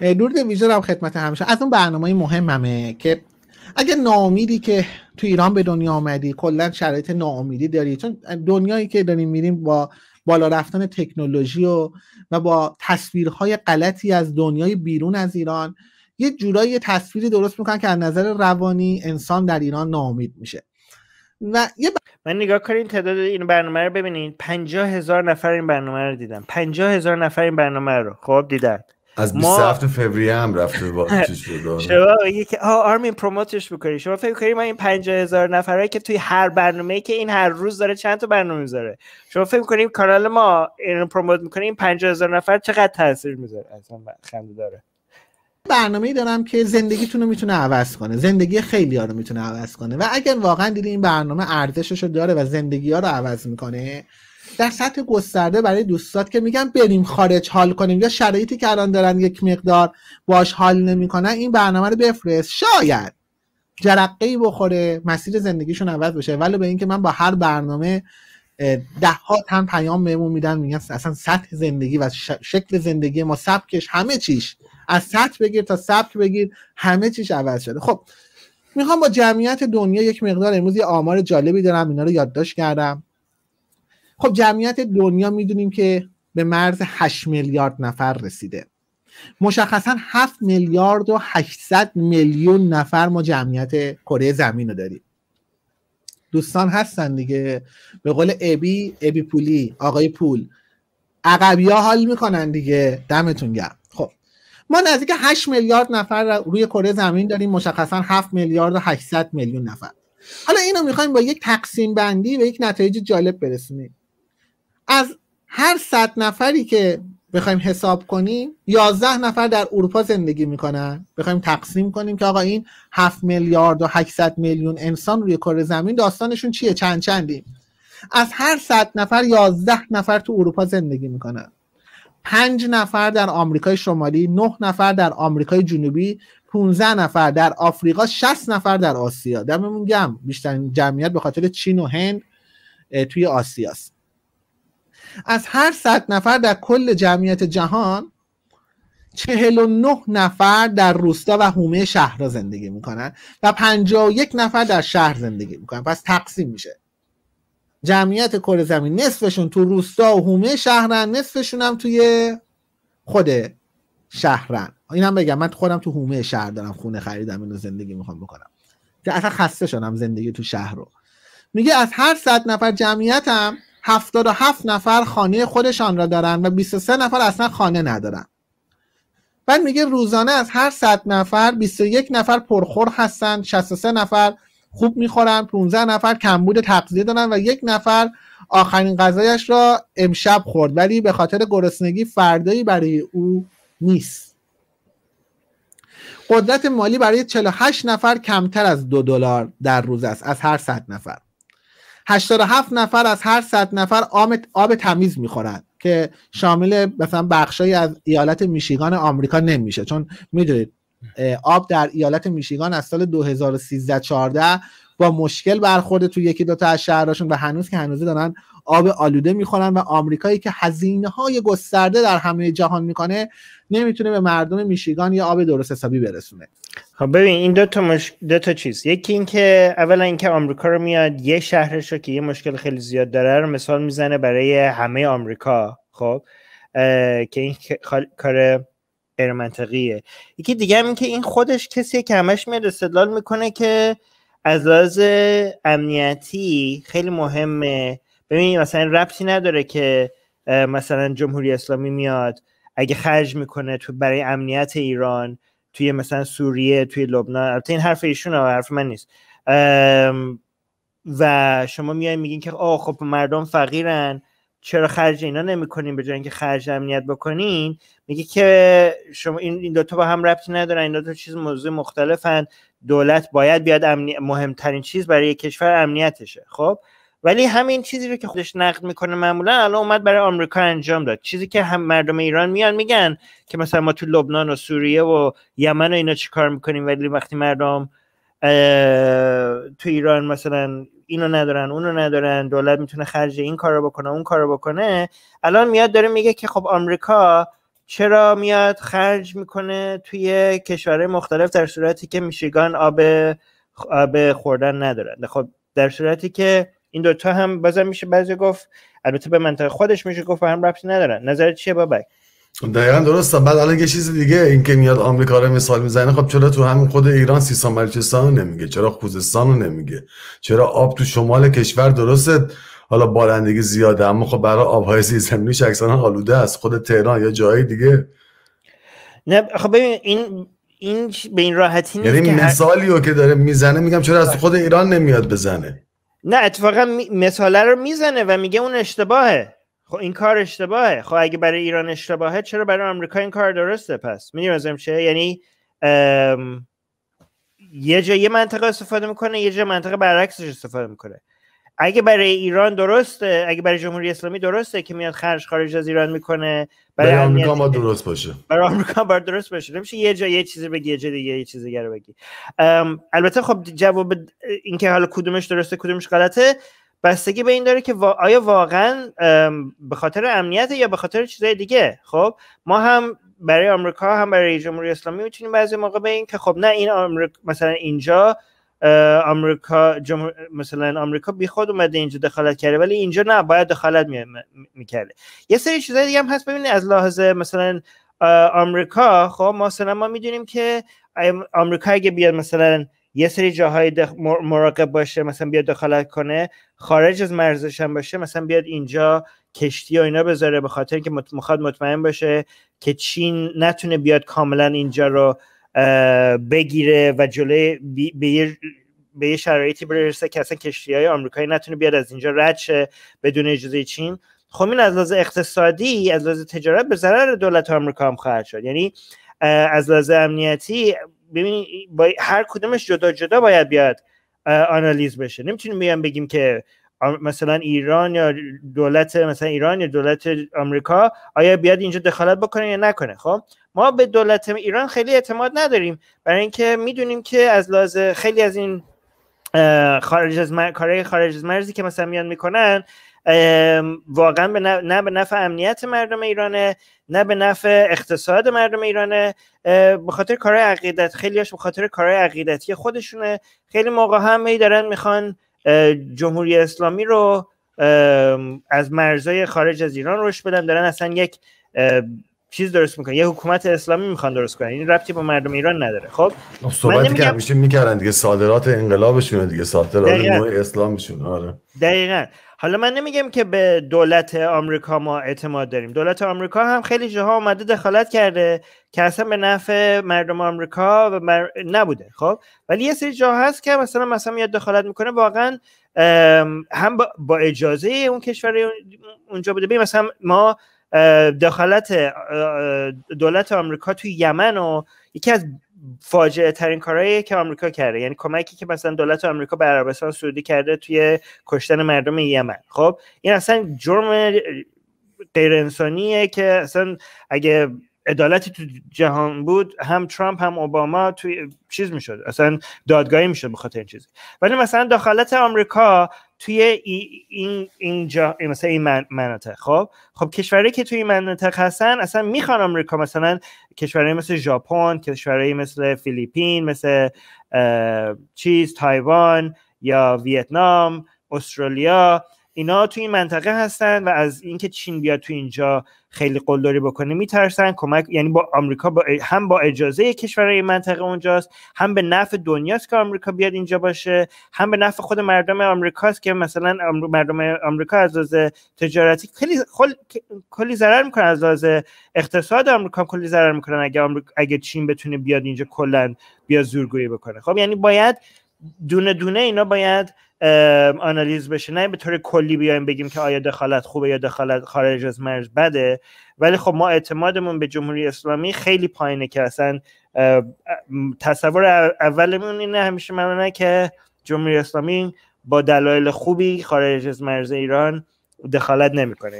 درود ویژه رو خدمت همیشه از اون برنامه مهممه که اگر ناامیدی که تو ایران به دنیا آمدی کلا شرایط ناامیدی داری چون دنیایی که داریم میریم با بالا رفتن تکنولوژی و و با تصویرهای غلطی از دنیای بیرون از ایران یه جورایی تصویری درست میکنن که از نظر روانی انسان در ایران ناامید میشه و یه من نگاه کنین تعداد این برنامه رو ببینید پنجاه هزار نفر این برنامه رو دیدن پنجاه هزار نفر این برنامه رو خب دیدن از 27 ما... فوریه هم رفته با شما یکی ها آرمین پروموتش بکنی شما فکر کنید من این هزار نفره که توی هر برنامه که این هر روز داره چند تا برنامه میذاره شما فکر کنید کانال ما اینو پروموت میکنه این هزار نفر چقدر تاثیر میذاره اصلا خنده داره برنامه ای دارم که زندگیتون رو میتونه عوض کنه زندگی خیلی ها رو میتونه عوض کنه و اگر واقعا دیدی این برنامه ارزشش رو داره و زندگی ها رو عوض میکنه در سطح گسترده برای دوستات که میگن بریم خارج حال کنیم یا شرایطی که الان دارن یک مقدار باش حال نمیکنن این برنامه رو بفرست شاید جرقه بخوره مسیر زندگیشون عوض بشه ولی به اینکه من با هر برنامه ده ها تن پیام بهمون میدن میگن اصلا سطح زندگی و شکل زندگی ما سبکش همه چیش از سطح بگیر تا سبک بگیر همه چیش عوض شده خب میخوام با جمعیت دنیا یک مقدار امروز یه آمار جالبی دارم اینا رو یادداشت کردم خب جمعیت دنیا میدونیم که به مرز 8 میلیارد نفر رسیده مشخصا 7 میلیارد و 800 میلیون نفر ما جمعیت کره زمین رو داریم دوستان هستن دیگه به قول ابی ابی پولی آقای پول عقبیا حال میکنن دیگه دمتون گرم ما نزدیک 8 میلیارد نفر روی کره زمین داریم مشخصا 7 میلیارد و 800 میلیون نفر حالا اینو میخوایم با یک تقسیم بندی و یک نتایج جالب برسونیم از هر 100 نفری که بخوایم حساب کنیم 11 نفر در اروپا زندگی میکنن بخوایم تقسیم کنیم که آقا این 7 میلیارد و 800 میلیون انسان روی کره زمین داستانشون چیه چند چندیم از هر 100 نفر 11 نفر تو اروپا زندگی میکنن پنج نفر در آمریکای شمالی نه نفر در آمریکای جنوبی 15 نفر در آفریقا 60 نفر در آسیا دممون گم بیشتر جمعیت به خاطر چین و هند توی آسیاست از هر صد نفر در کل جمعیت جهان 49 نفر در روستا و حومه را زندگی میکنن و 51 نفر در شهر زندگی میکنن پس تقسیم میشه جمعیت کره زمین نصفشون تو روستا و هومه شهرن نصفشون هم توی خود شهرن این هم بگم من خودم تو هومه شهر دارم خونه خریدم اینو زندگی میخوام بکنم که اصلا خسته شدم زندگی تو شهر رو میگه از هر صد نفر جمعیتم 77 نفر خانه خودشان را دارن و 23 نفر اصلا خانه ندارن بعد میگه روزانه از هر صد نفر 21 نفر پرخور هستن 63 نفر خوب میخورن 15 نفر کمبود تغذیه دارن و یک نفر آخرین غذایش را امشب خورد ولی به خاطر گرسنگی فردایی برای او نیست قدرت مالی برای 48 نفر کمتر از دو دلار در روز است از هر صد نفر 87 نفر از هر 100 نفر آب تمیز میخورند که شامل مثلا بخشای از ایالت میشیگان آمریکا نمیشه چون میدونید آب در ایالت میشیگان از سال 2013 14 با مشکل برخورده تو یکی تا از شهرشون و هنوز که هنوزه دارن آب آلوده میخورن و آمریکایی که هزینه های گسترده در همه جهان میکنه نمیتونه به مردم میشیگان یه آب درست حسابی برسونه خب ببین این دو تا, مش... دو تا چیز یکی اینکه اولا اینکه آمریکا رو میاد یه شهرش رو که یه مشکل خیلی زیاد داره رو مثال میزنه برای همه آمریکا خب که این کار غیر منطقیه یکی دیگه هم این که این خودش کسیه که همش میاد استدلال میکنه که از لحاظ امنیتی خیلی مهمه ببین مثلا ربطی نداره که مثلا جمهوری اسلامی میاد اگه خرج میکنه تو برای امنیت ایران توی مثلا سوریه توی لبنان البته این حرف ایشونه حرف من نیست و شما میای میگین که آه خب مردم فقیرن چرا خرج اینا نمیکنین به جای اینکه خرج امنیت بکنین میگه که شما این این دوتا با هم ربطی ندارن این دوتا چیز موضوع مختلفن دولت باید بیاد امنی... مهمترین چیز برای کشور امنیتشه خب ولی همین چیزی رو که خودش نقد میکنه معمولا الان اومد برای آمریکا انجام داد چیزی که هم مردم ایران میان میگن که مثلا ما تو لبنان و سوریه و یمن و اینا چیکار میکنیم ولی وقتی مردم تو ایران مثلا اینو ندارن اونو ندارن دولت میتونه خرج این کارو بکنه اون کارو بکنه الان میاد داره میگه که خب آمریکا چرا میاد خرج میکنه توی کشورهای مختلف در صورتی که میشیگان آب آب خوردن ندارن خب در صورتی که این دوتا هم بازم میشه بعضی گفت البته به منطقه خودش میشه گفت هم ربطی ندارن نظر چیه بابک دقیقا درسته بعد الان یه چیز دیگه این که میاد آمریکا رو مثال میزنه خب چرا تو همین خود ایران سیستان بلوچستان نمیگه چرا خوزستان رو نمیگه چرا آب تو شمال کشور درسته حالا بارندگی زیاده اما خب برای آبهای زیرزمینیش اکثرا آلوده است خود تهران یا جایی دیگه نه خب این این به این راحتی یعنی نیست یعنی مثالی رو که داره میزنه میگم چرا از خود ایران نمیاد بزنه نه اتفاقا مثاله رو میزنه و میگه اون اشتباهه خب این کار اشتباهه خب اگه برای ایران اشتباهه چرا برای آمریکا این کار درسته پس میدونی چه یعنی یه جا یه منطقه استفاده میکنه یه جا منطقه برعکسش استفاده میکنه اگه برای ایران درسته اگه برای جمهوری اسلامی درسته که میاد خرج خارج از ایران میکنه برای, برای آمریکا ما درست باشه برای آمریکا بر درست باشه نمیشه یه جا یه چیزی بگی یه جا یه چیزی دیگه بگی البته خب جواب اینکه حالا کدومش درسته کدومش غلطه بستگی به این داره که آیا واقعا به خاطر امنیت یا به خاطر چیزای دیگه خب ما هم برای آمریکا هم برای جمهوری اسلامی میتونیم بعضی موقع به این که خب نه این آمریکا مثلا اینجا آمریکا مثلا آمریکا بی خود اومده اینجا دخالت کرده ولی اینجا نه باید دخالت میکرده یه سری چیزای دیگه هم هست ببینید از لحاظ مثلا آمریکا خب ما ما میدونیم که آمریکا اگه بیاد مثلا یه سری جاهای مراقب باشه مثلا بیاد دخالت کنه خارج از مرزش هم باشه مثلا بیاد اینجا کشتی و اینا بذاره به خاطر اینکه میخواد مطمئن باشه که چین نتونه بیاد کاملا اینجا رو بگیره و جلوی به یه به شرایطی برسه که اصلا کشتی های آمریکایی نتونه بیاد از اینجا رد شه بدون اجازه چین خب این از لحاظ اقتصادی از لحاظ تجارت به ضرر دولت آمریکا هم خواهد شد یعنی از لحاظ امنیتی ببین هر کدومش جدا جدا باید بیاد آنالیز بشه نمیتونیم بیان بگیم که مثلا ایران یا دولت مثلا ایران یا دولت آمریکا آیا بیاد اینجا دخالت بکنه یا نکنه خب ما به دولت ایران خیلی اعتماد نداریم برای اینکه میدونیم که از لحاظ خیلی از این خارج از کارهای خارج از مرزی که مثلا میان میکنن واقعا به نه به نفع امنیت مردم ایرانه نه به نفع اقتصاد مردم ایرانه به خاطر کارهای عقیدت خیلیش به خاطر کار عقیدتی خودشونه خیلی موقع هم دارن میخوان جمهوری اسلامی رو از مرزهای خارج از ایران روش بدن دارن اصلا یک چیز درست میکنن یه حکومت اسلامی میخوان درست کنن این ربطی با مردم ایران نداره خب, خب، صحبتی نمیگم... که همیشه میکردن دیگه صادرات انقلابشون دیگه صادرات نوع اسلامشون آره دقیقا حالا من نمیگم که به دولت آمریکا ما اعتماد داریم دولت آمریکا هم خیلی جاها اومده دخالت کرده که اصلا به نفع مردم آمریکا و مر... نبوده خب ولی یه سری جاها هست که مثلا مثلا میاد دخالت میکنه واقعا هم با, با اجازه اون کشور اونجا بوده ببین مثلا ما دخالت دولت آمریکا توی یمن و یکی از فاجعه ترین کارهایی که آمریکا کرده یعنی کمکی که مثلا دولت آمریکا به عربستان سعودی کرده توی کشتن مردم یمن خب این اصلا جرم غیر انسانیه که اصلا اگه عدالتی تو جهان بود هم ترامپ هم اوباما توی چیز میشد اصلا دادگاهی میشد به این چیزی ولی مثلا دخالت آمریکا توی این اینجا مثلا این مناطق خب خب کشوری که توی این مناطق هستن اصلا میخوان آمریکا مثلا کشوری مثل ژاپن کشوری مثل فیلیپین مثل چیز تایوان یا ویتنام استرالیا اینا تو این منطقه هستن و از اینکه چین بیاد تو اینجا خیلی قلدری بکنه میترسن کمک یعنی با آمریکا با هم با اجازه کشورهای منطقه اونجاست هم به نفع دنیاست که آمریکا بیاد اینجا باشه هم به نفع خود مردم آمریکاست که مثلا مردم آمریکا از لحاظ تجارتی خیلی خل... کلی ضرر میکنن از لحاظ اقتصاد آمریکا کلی ضرر میکنن اگه آمریکا... اگه چین بتونه بیاد اینجا کلا بیا زورگویی بکنه خب یعنی باید دونه دونه اینا باید آنالیز بشه نه به طور کلی بیایم بگیم که آیا دخالت خوبه یا دخالت خارج از مرز بده ولی خب ما اعتمادمون به جمهوری اسلامی خیلی پایینه که اصلا تصور اولمون اینه همیشه نه که جمهوری اسلامی با دلایل خوبی خارج از مرز ایران دخالت نمیکنه